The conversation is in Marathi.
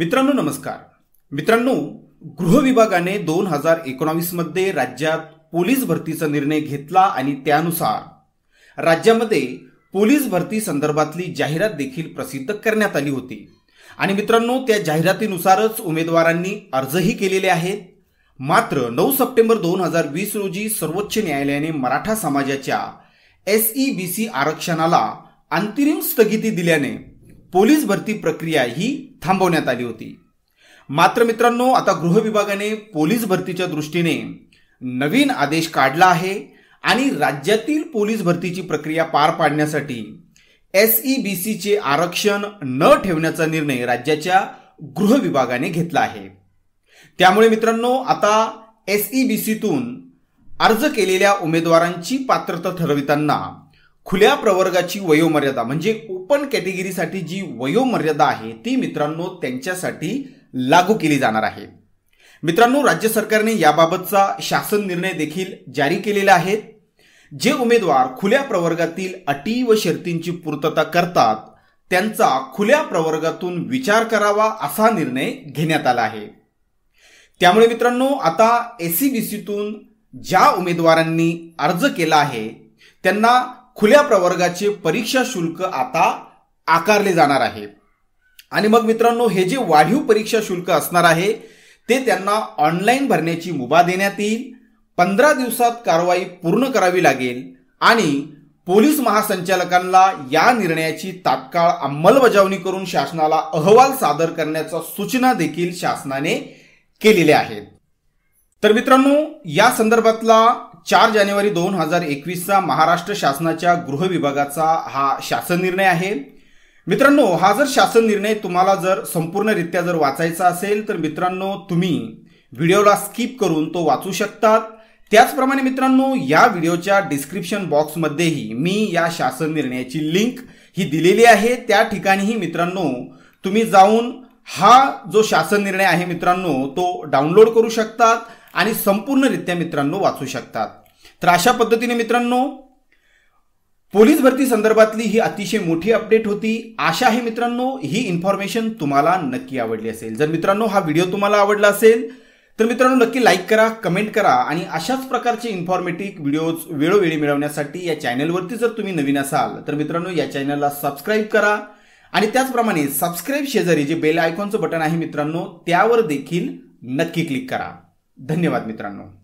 मित्रांनो नमस्कार मित्रांनो गृह विभागाने दोन हजार एकोणावीसमध्ये राज्यात पोलीस भरतीचा निर्णय घेतला आणि त्यानुसार राज्यामध्ये पोलीस भरती संदर्भातली जाहिरात देखील प्रसिद्ध करण्यात आली होती आणि मित्रांनो त्या जाहिरातीनुसारच उमेदवारांनी अर्जही केलेले आहेत मात्र नऊ सप्टेंबर दोन हजार वीस रोजी सर्वोच्च न्यायालयाने मराठा समाजाच्या एसईबीसी e आरक्षणाला अंतरिम स्थगिती दिल्याने पोलीस भरती प्रक्रिया ही थांबवण्यात आली होती मात्र मित्रांनो आता गृह विभागाने पोलीस भरतीच्या दृष्टीने नवीन आदेश काढला आहे आणि राज्यातील पोलीस भरतीची प्रक्रिया पार पाडण्यासाठी एसईबीसीचे आरक्षण न ठेवण्याचा निर्णय राज्याच्या गृह विभागाने घेतला आहे त्यामुळे मित्रांनो आता एसईबीसीतून अर्ज केलेल्या उमेदवारांची पात्रता ठरविताना खुल्या प्रवर्गाची वयोमर्यादा म्हणजे ओपन कॅटेगरीसाठी जी वयोमर्यादा आहे ती मित्रांनो त्यांच्यासाठी लागू केली जाणार आहे मित्रांनो राज्य सरकारने याबाबतचा शासन निर्णय देखील जारी केलेला आहे जे उमेदवार खुल्या प्रवर्गातील अटी व शर्तींची पूर्तता करतात त्यांचा खुल्या प्रवर्गातून विचार करावा असा निर्णय घेण्यात आला आहे त्यामुळे मित्रांनो आता सीतून e ज्या उमेदवारांनी अर्ज केला आहे त्यांना खुल्या प्रवर्गाचे परीक्षा शुल्क आता आकारले जाणार आहे आणि मग मित्रांनो हे जे वाढीव परीक्षा शुल्क असणार आहे ते त्यांना ऑनलाईन भरण्याची मुभा देण्यात येईल पंधरा दिवसात कारवाई पूर्ण करावी लागेल आणि पोलीस महासंचालकांना या निर्णयाची तात्काळ अंमलबजावणी करून शासनाला अहवाल सादर करण्याच्या सूचना देखील शासनाने केलेल्या आहेत तर मित्रांनो या संदर्भातला चार जानेवारी दोन हजार एकवीसचा महाराष्ट्र शासनाच्या गृह विभागाचा हा शासन निर्णय आहे मित्रांनो हा जर शासन निर्णय तुम्हाला जर संपूर्णरित्या जर वाचायचा असेल तर मित्रांनो तुम्ही व्हिडिओला स्किप करून तो वाचू शकतात त्याचप्रमाणे मित्रांनो या व्हिडिओच्या डिस्क्रिप्शन बॉक्समध्येही मी या शासन निर्णयाची लिंक ही दिलेली आहे त्या ठिकाणीही मित्रांनो तुम्ही जाऊन हा जो शासन निर्णय आहे मित्रांनो तो डाउनलोड करू शकतात आणि संपूर्णरित्या मित्रांनो वाचू शकतात तर अशा पद्धतीने मित्रांनो पोलीस भरती संदर्भातली ही अतिशय मोठी अपडेट होती आशा आहे मित्रांनो ही इन्फॉर्मेशन तुम्हाला नक्की आवडली असेल जर मित्रांनो हा व्हिडिओ तुम्हाला आवडला असेल तर मित्रांनो नक्की लाईक करा कमेंट करा आणि अशाच प्रकारचे इन्फॉर्मेटिव्ह व्हिडिओज वेळोवेळी मिळवण्यासाठी या चॅनलवरती जर तुम्ही नवीन असाल तर मित्रांनो या चॅनलला सबस्क्राईब करा आणि त्याचप्रमाणे सबस्क्राईब शेजारी जे बेल आयकॉनचं बटन आहे मित्रांनो त्यावर देखील नक्की क्लिक करा धन्यवाद मित्रांनो